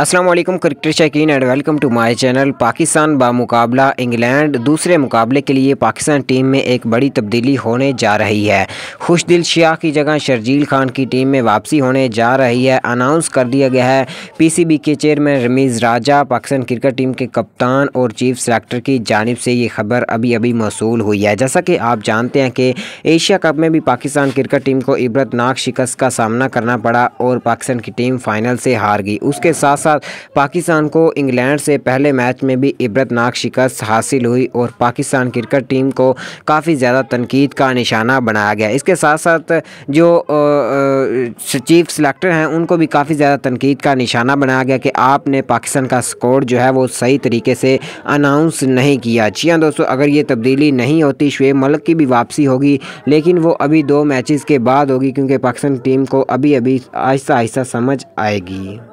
Aslam cricket शकीन and welcome to my channel Pakistan बामुकाबला England दूसरे मुकाबले के लिए पाकिस्तान टीम में एक बड़ी तब्दीली होने जा रही है खुशदिल शाह की जगह शर्जील खान की टीम में वापसी होने जा रही है अनाउंस कर दिया गया है पीसीबी के chairman Ramiz Raja Pakistan cricket team के कप्तान और चीफ सेलेक्टर की जानब से ये खबर अभी अभी मौसू हुई है जैसा कि आप जानते हैं कि एशिया कप में भी पाकिस्तान क्रिकेट टीम को इबरतनाक शिकस्त का सामना करना पड़ा और पाकिस्तान की टीम फ़ाइनल से हार गई उसके साथ साथ साथ पाकिस्तान को इंग्लैंड से पहले मैच में भी इबरतनाक शिकस्त हासिल हुई और पाकिस्तान क्रिकेट टीम को काफ़ी ज़्यादा तनकीद का निशाना बनाया गया इसके साथ साथ जो चीफ सेलेक्टर हैं उनको भी काफ़ी ज़्यादा तनकीद का निशाना बनाया गया कि आपने पाकिस्तान का स्कोर जो है वो सही तरीके से अनाउंस नहीं किया जी हाँ दोस्तों अगर ये तब्दीली नहीं होती शुेब मलक की भी वापसी होगी लेकिन वो अभी दो मैचेस के बाद होगी क्योंकि पाकिस्तान टीम को अभी अभी आहिस्ता आहिस्ता समझ आएगी